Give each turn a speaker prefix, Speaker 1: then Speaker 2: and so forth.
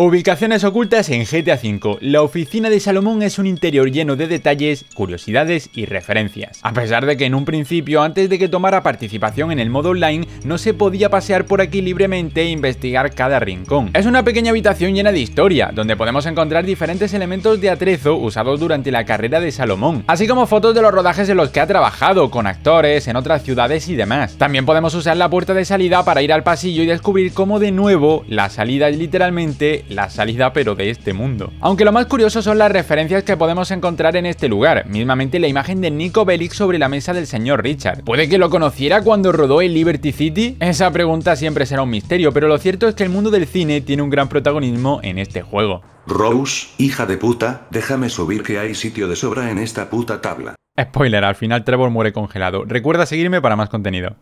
Speaker 1: Ubicaciones ocultas en GTA V. La oficina de Salomón es un interior lleno de detalles, curiosidades y referencias. A pesar de que en un principio, antes de que tomara participación en el modo online, no se podía pasear por aquí libremente e investigar cada rincón. Es una pequeña habitación llena de historia, donde podemos encontrar diferentes elementos de atrezo usados durante la carrera de Salomón, así como fotos de los rodajes en los que ha trabajado, con actores, en otras ciudades y demás. También podemos usar la puerta de salida para ir al pasillo y descubrir cómo de nuevo la salida es literalmente la salida pero de este mundo. Aunque lo más curioso son las referencias que podemos encontrar en este lugar, mismamente la imagen de Nico Bellic sobre la mesa del señor Richard. ¿Puede que lo conociera cuando rodó el Liberty City? Esa pregunta siempre será un misterio, pero lo cierto es que el mundo del cine tiene un gran protagonismo
Speaker 2: en este juego. Rose, hija de puta, déjame subir que hay sitio de sobra en esta puta tabla.
Speaker 1: Spoiler, al final Trevor muere congelado. Recuerda seguirme para más contenido.